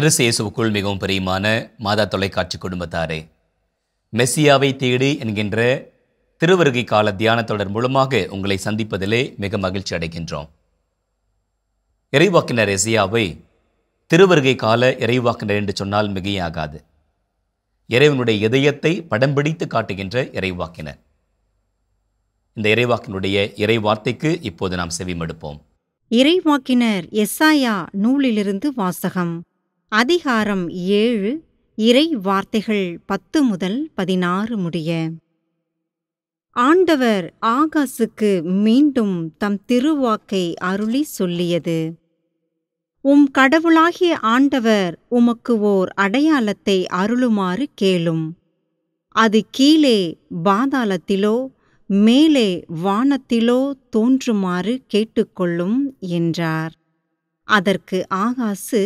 Chris இயேசுக்குள் மிகவும் பிரியமான மாதா தொலைக்காட்சி குடும்பத்தாரே மெஸ்ஸியாவை தேடு என்கின்ற திருவருகை கால தியான தொடர் மூலமாக உங்களை சந்திப்பதிலே மிக மகிழ்ச்சி அடைகின்றோம் இறைவாக்கினர் எசியாவை திருவருகை கால இறைவாக்கினர் என்று சொன்னால் மிகையாகாது இறைவனுடைய இதயத்தை படம் பிடித்து காட்டுகின்ற இறைவாக்கினர் இந்த இறைவாக்கினுடைய இறைவார்த்தைக்கு இப்போது நாம் செவிமடுப்போம் இறைவாக்கினர் எஸ்ஸாயா நூலிலிருந்து வாசகம் அதிகாரம் ஏழு இறை வார்த்தைகள் பத்து முதல் பதினாறு முடிய ஆண்டவர் ஆகாசுக்கு மீண்டும் தம் திருவாக்கை அருளி சொல்லியது உம் கடவுளாகிய ஆண்டவர் உமக்கு ஓர் அடையாளத்தை அருளுமாறு கேளும் அது கீழே பாதாளத்திலோ மேலே வானத்திலோ தோன்றுமாறு கேட்டுக்கொள்ளும் என்றார் அதற்கு ஆகாசு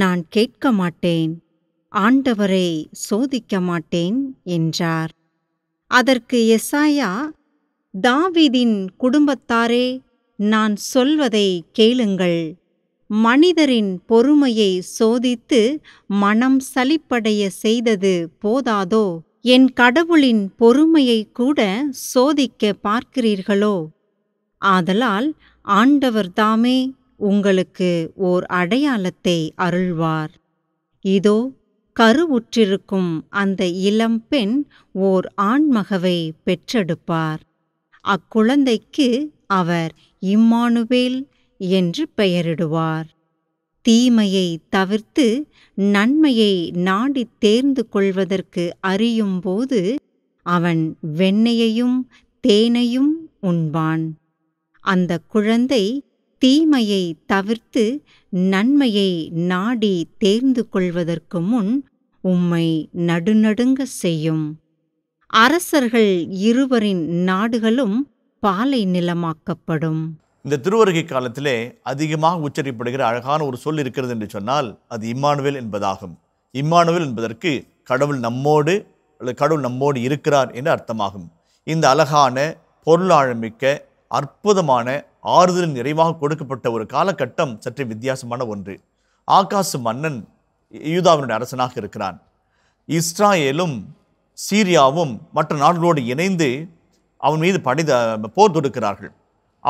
நான் கேட்க மாட்டேன் ஆண்டவரை சோதிக்க மாட்டேன் என்றார் அதற்கு எஸ்ஸாயா தாவிதின் குடும்பத்தாரே நான் சொல்வதை கேளுங்கள் மனிதரின் பொறுமையை சோதித்து மனம் சலிப்படைய செய்தது போதாதோ என் கடவுளின் பொறுமையை கூட சோதிக்க பார்க்கிறீர்களோ ஆதலால் ஆண்டவர்தாமே உங்களுக்கு ஓர் அடையாளத்தை அருள்வார் இதோ கருவுற்றிருக்கும் அந்த இளம்பெண் ஓர் ஆண்மகவை பெற்றெடுப்பார் அக்குழந்தைக்கு அவர் இம்மானுவேல் என்று பெயரிடுவார் தீமையை தவிர்த்து நன்மையை நாடி தேர்ந்து கொள்வதற்கு அறியும்போது அவன் வெண்ணையையும் தேனையும் உண்பான் அந்த குழந்தை தீமையை தவிர்த்து நன்மையை நாடி தேர்ந்து கொள்வதற்கு முன் உம்மை நடுநடுங்க செய்யும் அரசர்கள் இருவரின் நாடுகளும் பாலை நிலமாக்கப்படும் இந்த திருவருகை காலத்திலே அதிகமாக உச்சரிப்படுகிற அழகான ஒரு சொல் இருக்கிறது என்று சொன்னால் அது இம்மானுவேல் என்பதாகும் இம்மானுவேல் என்பதற்கு கடவுள் நம்மோடு அல்லது கடவுள் நம்மோடு இருக்கிறார் என்று அர்த்தமாகும் இந்த அழகான பொருளாழமிக்க அற்புதமான ஆறுதலின் நிறைவாக கொடுக்கப்பட்ட ஒரு காலகட்டம் சற்றே வித்தியாசமான ஒன்று ஆகாசு மன்னன் யூதாவினுடைய அரசனாக இருக்கிறான் இஸ்ராயேலும் சீரியாவும் மற்ற நாடுகளோடு இணைந்து அவன் மீது படித போர் தொடுக்கிறார்கள்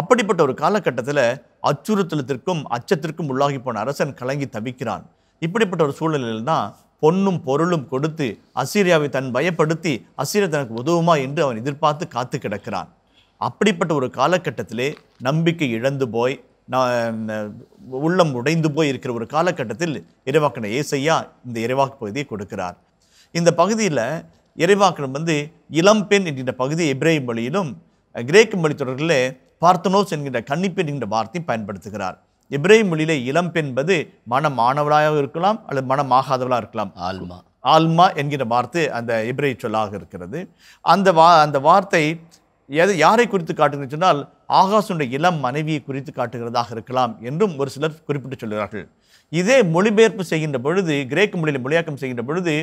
அப்படிப்பட்ட ஒரு காலகட்டத்தில் அச்சுறுத்தலத்திற்கும் அச்சத்திற்கும் உள்ளாகி போன அரசன் கலங்கி தவிக்கிறான் இப்படிப்பட்ட ஒரு சூழ்நிலையில் தான் பொன்னும் பொருளும் கொடுத்து அசீரியாவை தன் பயப்படுத்தி அசீரியா தனக்கு உதவுமா என்று அவன் எதிர்பார்த்து காத்து கிடக்கிறான் அப்படிப்பட்ட ஒரு காலகட்டத்திலே நம்பிக்கை இழந்து போய் நான் உள்ளம் உடைந்து போய் இருக்கிற ஒரு காலகட்டத்தில் இறைவாக்கனை ஏசையா இந்த இறைவாக்கு பகுதியை கொடுக்கிறார் இந்த பகுதியில் இறைவாக்கணம் வந்து இளம்பெண் என்கின்ற பகுதி இப்ராஹிம் மொழியிலும் கிரேக்க மொழி தொடர்களில் பார்த்தனோஸ் என்கின்ற கன்னிப்பெண் என்கின்ற வார்த்தையும் பயன்படுத்துகிறார் இப்ராஹிம் மொழியிலே இளம்பெண் என்பது மனம் ஆனவளாக இருக்கலாம் அல்லது மனம் ஆகாதவளாக இருக்கலாம் ஆல்மா ஆல்மா என்கிற வார்த்தை அந்த இப்ரை சொல்லாக இருக்கிறது அந்த வா அந்த வார்த்தை எது யாரை குறித்து காட்டுகிறது சொன்னால் ஆகாசுடைய இளம் மனைவியை குறித்து காட்டுகிறதாக இருக்கலாம் என்றும் ஒரு சிலர் குறிப்பிட்டு சொல்கிறார்கள் இதே மொழிபெயர்ப்பு செய்கின்ற பொழுது கிரேக்க மொழியில் மொழியாக்கம் செய்கின்ற பொழுது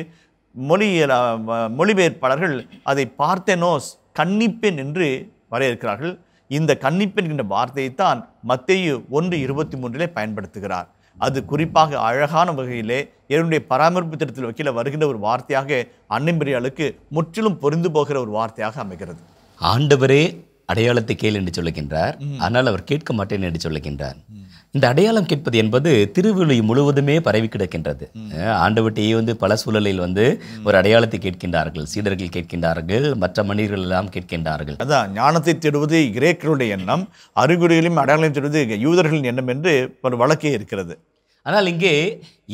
மொழிய மொழிபெயர்ப்பாளர்கள் அதை பார்த்தேனோஸ் கன்னிப்பெண் என்று வரையறுக்கிறார்கள் இந்த கன்னிப்பெண் என்ற வார்த்தையைத்தான் மத்திய ஒன்று இருபத்தி மூன்றிலே பயன்படுத்துகிறார் அது குறிப்பாக அழகான வகையிலே என்னுடைய பராமரிப்பு திட்டத்தில் வக்கீல வருகின்ற ஒரு வார்த்தையாக அன்னிம்பெரியாளுக்கு முற்றிலும் பொருந்து போகிற ஒரு வார்த்தையாக அமைகிறது ஆண்டவரே அடையாளத்தை கேள் என்று சொல்லுகின்றார் ஆனால் அவர் கேட்க மாட்டேன் என்று சொல்லுகின்றார் இந்த அடையாளம் கேட்பது என்பது திருவிழி முழுவதுமே பரவி கிடக்கின்றது ஆண்டவட்டையே வந்து பல சூழலில் வந்து ஒரு அடையாளத்தை கேட்கின்றார்கள் சீடர்கள் கேட்கின்றார்கள் மற்ற மனிதர்கள் எல்லாம் கேட்கின்றார்கள் அதான் ஞானத்தை தேடுவது கிரேக்கருடைய எண்ணம் அறிகுறிகளையும் அடையாளம் தேடுவது யூதர்களின் எண்ணம் என்று ஒரு வழக்கே இருக்கிறது ஆனால் இங்கே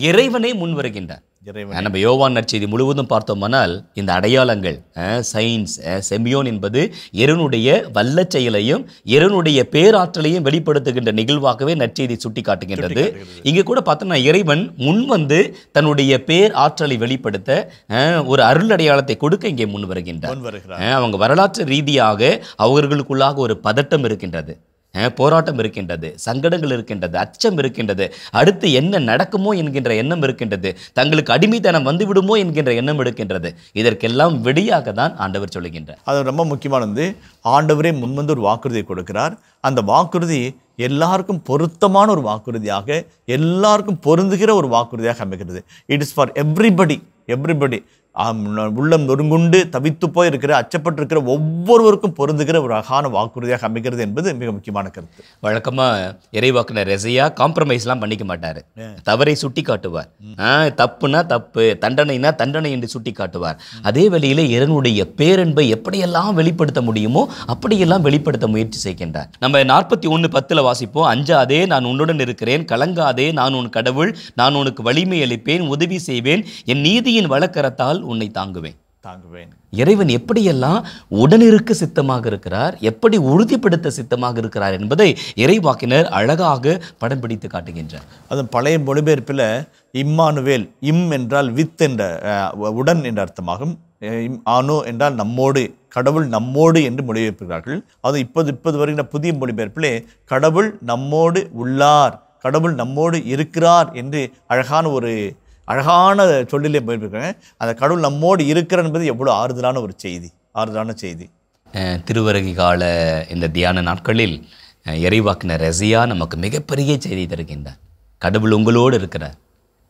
இறைவனை வருகின்றார் நம்ம யோவான் நற்செய்தி முழுவதும் பார்த்தோம்னால் இந்த அடையாளங்கள் சயின்ஸ் செமியோன் என்பது இறைனுடைய வல்ல செயலையும் இறைனுடைய பேராற்றலையும் வெளிப்படுத்துகின்ற நிகழ்வாகவே நற்செய்தி சுட்டி காட்டுகின்றது இங்கே கூட பார்த்தோம்னா இறைவன் முன் வந்து தன்னுடைய பேர் ஆற்றலை வெளிப்படுத்த ஒரு அருள் அடையாளத்தை கொடுக்க இங்கே முன் வருகின்றார் அவங்க வரலாற்று ரீதியாக அவர்களுக்குள்ளாக ஒரு பதட்டம் இருக்கின்றது போராட்டம் இருக்கின்றது சங்கடங்கள் இருக்கின்றது அச்சம் இருக்கின்றது அடுத்து என்ன நடக்குமோ என்கின்ற எண்ணம் இருக்கின்றது தங்களுக்கு அடிமைத்தனம் வந்துவிடுமோ என்கின்ற எண்ணம் இருக்கின்றது இதற்கெல்லாம் வெளியாக தான் ஆண்டவர் சொல்லுகின்றார் அது ரொம்ப முக்கியமானது ஆண்டவரே முன்வந்து ஒரு வாக்குறுதியை கொடுக்கிறார் அந்த வாக்குறுதி எல்லாருக்கும் பொருத்தமான ஒரு வாக்குறுதியாக எல்லாருக்கும் பொருந்துகிற ஒரு வாக்குறுதியாக அமைக்கிறது it is for everybody everybody உள்ளம் நொறுங்குண்டு தவித்து போய் இருக்கிற அச்சப்பட்டிருக்கிற ஒவ்வொருவருக்கும் பொருந்துகிற ஒரு அழகான வாக்குறுதியாக அமைக்கிறது என்பது மிக முக்கியமான கருத்து வழக்கமாக இறைவாக்குனர் ரெசையா காம்ப்ரமைஸ்லாம் பண்ணிக்க மாட்டார் தவறை சுட்டி காட்டுவார் தப்புனா தப்பு தண்டனைனா தண்டனை என்று சுட்டி காட்டுவார் அதே வேளையில் இறனுடைய பேரன்பை எப்படியெல்லாம் வெளிப்படுத்த முடியுமோ அப்படியெல்லாம் வெளிப்படுத்த முயற்சி செய்கின்றார் நம்ம நாற்பத்தி ஒன்று பத்தில் வாசிப்போம் அஞ்சாதே நான் உன்னுடன் இருக்கிறேன் கலங்காதே நான் உன் கடவுள் நான் உனக்கு வலிமை அளிப்பேன் உதவி செய்வேன் என் நீதியின் வழக்கரத்தால் உன்னை தாங்குவேன் தாங்குவேன் இறைவன் எப்படியெல்லாம் உடனிருக்க சித்தமாக இருக்கிறார் எப்படி உறுதிப்படுத்த சித்தமாக இருக்கிறார் என்பதை இறைவாக்கினர் அழகாக படம் பிடித்து காட்டுகின்றார் அது பழைய மொழிபெயர்ப்பில் இம்மானுவேல் இம் என்றால் வித் என்ற உடன் என்ற அர்த்தமாகும் ஆனோ என்றால் நம்மோடு கடவுள் நம்மோடு என்று மொழிபெயர்க்கிறார்கள் அது இப்போது இப்போது வருகிற புதிய மொழிபெயர்ப்பிலே கடவுள் நம்மோடு உள்ளார் கடவுள் நம்மோடு இருக்கிறார் என்று அழகான ஒரு அழகான சொல்லிலே போயிருக்கிறேன் அந்த கடவுள் நம்மோடு இருக்கிற என்பது எவ்வளோ ஆறுதலான ஒரு செய்தி ஆறுதலான செய்தி திருவரங்கி கால இந்த தியான நாட்களில் இறைவாக்கின ரசியா நமக்கு மிகப்பெரிய செய்தி தருகின்றார் கடவுள் உங்களோடு இருக்கிறார்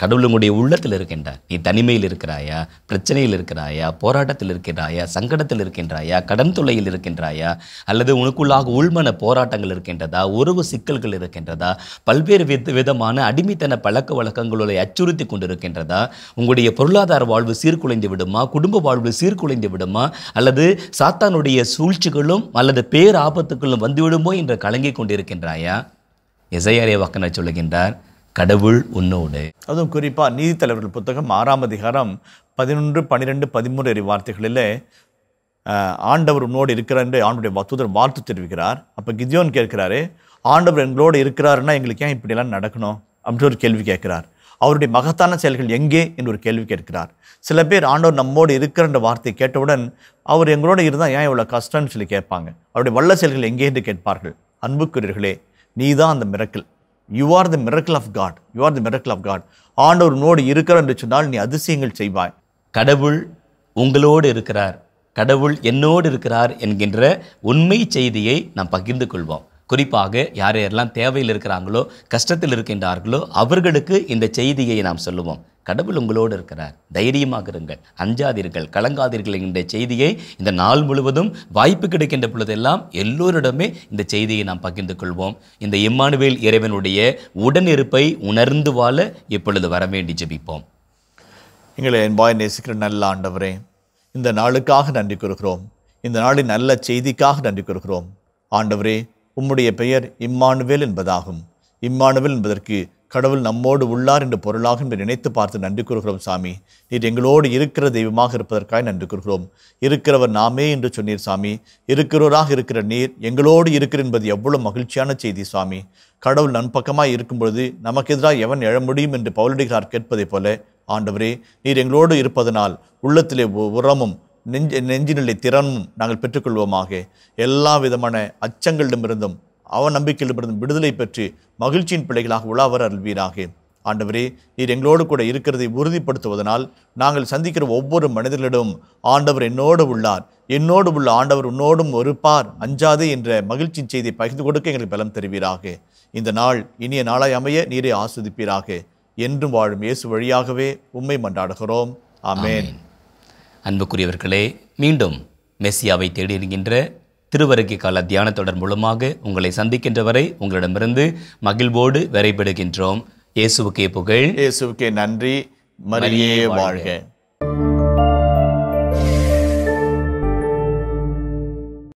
கடவுள் உங்களுடைய உள்ளத்தில் இருக்கின்றார் நீ தனிமையில் இருக்கிறாயா பிரச்சனையில் இருக்கிறாயா போராட்டத்தில் இருக்கிறாயா சங்கடத்தில் இருக்கின்றாயா கடன் தொல்லையில் இருக்கின்றாயா அல்லது உனக்குள்ளாக உள்மன போராட்டங்கள் இருக்கின்றதா உறவு சிக்கல்கள் இருக்கின்றதா பல்வேறு வித விதமான அடிமைத்தன பழக்க வழக்கங்களை அச்சுறுத்தி கொண்டிருக்கின்றதா உங்களுடைய பொருளாதார வாழ்வு சீர்குலைந்து விடுமா குடும்ப வாழ்வு சீர்குலைந்து விடுமா அல்லது சாத்தானுடைய சூழ்ச்சிகளும் அல்லது பேர் ஆபத்துகளும் வந்துவிடுமோ என்று கலங்கிக் கொண்டிருக்கின்றாயா இசையாரிய வக்கனை சொல்லுகின்றார் கடவுள் உன்னோடு அதுவும் குறிப்பாக நீதித்தலைவர்கள் புத்தகம் ஆறாம் அதிகாரம் பதினொன்று பன்னிரெண்டு பதிமூன்று அறி வார்த்தைகளில் ஆண்டவர் உன்னோடு இருக்கிறார் என்று ஆண்டுடைய வத்துதர் வாழ்த்து தெரிவிக்கிறார் அப்போ கிதியோன் கேட்கிறாரு ஆண்டவர் எங்களோடு இருக்கிறாருன்னா எங்களுக்கு ஏன் இப்படியெல்லாம் நடக்கணும் அப்படின்னு ஒரு கேள்வி கேட்கிறார் அவருடைய மகத்தான செயல்கள் எங்கே என்று ஒரு கேள்வி கேட்கிறார் சில பேர் ஆண்டவர் நம்மோடு என்ற வார்த்தை கேட்டவுடன் அவர் எங்களோட இருந்தால் ஏன் இவ்வளோ கஷ்டம்னு சொல்லி கேட்பாங்க அவருடைய வல்ல செயல்கள் எங்கே என்று கேட்பார்கள் அன்புக்குரியர்களே நீ தான் அந்த miracle you are the miracle of God you are the miracle of God ஆண்டவர் உன்னோடு இருக்கிறார் என்று சொன்னால் நீ அதிசயங்கள் செய்வாய் கடவுள் உங்களோடு இருக்கிறார் கடவுள் என்னோடு இருக்கிறார் என்கின்ற உண்மை செய்தியை நாம் பகிர்ந்து கொள்வோம் குறிப்பாக யார் யாரெல்லாம் தேவையில் இருக்கிறாங்களோ கஷ்டத்தில் இருக்கின்றார்களோ அவர்களுக்கு இந்த செய்தியை நாம் சொல்லுவோம் கடவுள் உங்களோடு இருக்கிறார் தைரியமாக இருங்கள் அஞ்சாதீர்கள் கலங்காதீர்கள் என்ற செய்தியை இந்த நாள் முழுவதும் வாய்ப்பு கிடைக்கின்ற பொழுதெல்லாம் எல்லோரிடமே இந்த செய்தியை நாம் பகிர்ந்து கொள்வோம் இந்த இம்மானுவேல் இறைவனுடைய உடனிருப்பை உணர்ந்து வாழ இப்பொழுது வர வேண்டி ஜபிப்போம் எங்களை பாய் நேசிக்கிற நல்ல ஆண்டவரே இந்த நாளுக்காக நன்றி கூறுகிறோம் இந்த நாளின் நல்ல செய்திக்காக நன்றி கூறுகிறோம் ஆண்டவரே உம்முடைய பெயர் இம்மானுவேல் என்பதாகும் இம்மானுவேல் என்பதற்கு கடவுள் நம்மோடு உள்ளார் என்று பொருளாக என்று நினைத்து பார்த்து நன்றி கூறுகிறோம் சாமி நீர் எங்களோடு இருக்கிற தெய்வமாக இருப்பதற்காக நன்றி கூறுகிறோம் இருக்கிறவர் நாமே என்று சொன்னீர் சாமி இருக்கிறவராக இருக்கிற நீர் எங்களோடு இருக்கிற என்பது எவ்வளவு மகிழ்ச்சியான செய்தி சாமி கடவுள் நண்பக்கமாக இருக்கும் பொழுது நமக்கு எதிராக எவன் எழ முடியும் என்று பவுலடிகளார் கேட்பதைப் போல ஆண்டவரே நீர் எங்களோடு இருப்பதனால் உள்ளத்திலே உரமும் நெஞ்ச நிலை திறனும் நாங்கள் பெற்றுக்கொள்வோமாக எல்லா விதமான அச்சங்களிடமிருந்தும் அவ நம்பிக்கையிலிருந்தும் விடுதலை பெற்று மகிழ்ச்சியின் பிள்ளைகளாக உலாவர அல்வீராக ஆண்டவரே நீர் எங்களோடு கூட இருக்கிறதை உறுதிப்படுத்துவதனால் நாங்கள் சந்திக்கிற ஒவ்வொரு மனிதர்களிடம் ஆண்டவர் என்னோடு உள்ளார் என்னோடு உள்ள ஆண்டவர் உன்னோடும் ஒருப்பார் அஞ்சாதே என்ற மகிழ்ச்சியின் செய்தியை பகிர்ந்து கொடுக்க எங்களுக்கு பலம் தருவீராக இந்த நாள் இனிய நாளாய் அமைய நீரை ஆஸ்வதிப்பீராக என்றும் வாழும் இயேசு வழியாகவே உண்மை மன்றாடுகிறோம் ஆமேன் அன்புக்குரியவர்களே மீண்டும் மெஸ்ஸியாவை தேடி இருக்கின்ற திருவருகை கால தியான தொடர் மூலமாக உங்களை சந்திக்கின்ற வரை உங்களிடமிருந்து மகிழ்வோடு விரைபடுகின்றோம் இயேசுவுக்கே புகழ் இயேசுவுக்கே நன்றி மரியே வாழ்க